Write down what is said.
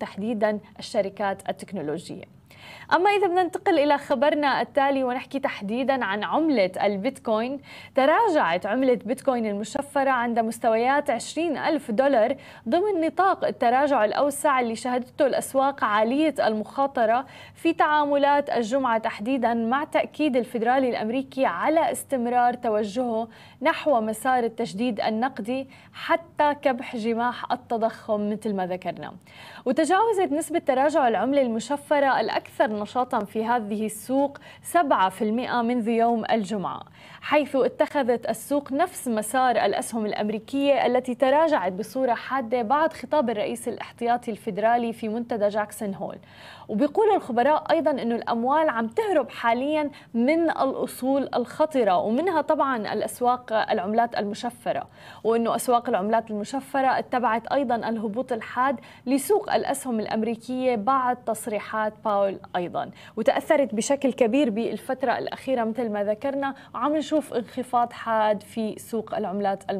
تحديدا الشركات التكنولوجيه أما إذا بدنا ننتقل إلى خبرنا التالي ونحكي تحديدا عن عملة البيتكوين تراجعت عملة بيتكوين المشفرة عند مستويات 20 ألف دولار ضمن نطاق التراجع الأوسع اللي شهدته الأسواق عالية المخاطرة في تعاملات الجمعة تحديدا مع تأكيد الفيدرالي الأمريكي على استمرار توجهه نحو مسار التجديد النقدي حتى كبح جماح التضخم مثل ما ذكرنا وتجاوزت نسبة تراجع العملة المشفرة أكثر نشاطا في هذه السوق 7% منذ يوم الجمعة حيث اتخذت السوق نفس مسار الأسهم الأمريكية التي تراجعت بصورة حادة بعد خطاب الرئيس الاحتياطي الفيدرالي في منتدى جاكسون هول وبيقول الخبراء أيضا أن الأموال عم تهرب حاليا من الأصول الخطرة ومنها طبعا الأسواق العملات المشفرة وأنه أسواق العملات المشفرة اتبعت أيضا الهبوط الحاد لسوق الأسهم الأمريكية بعد تصريحات باول الكحول أيضا وتأثرت بشكل كبير بالفترة الأخيرة مثل ما ذكرنا وعم نشوف انخفاض حاد في سوق العملات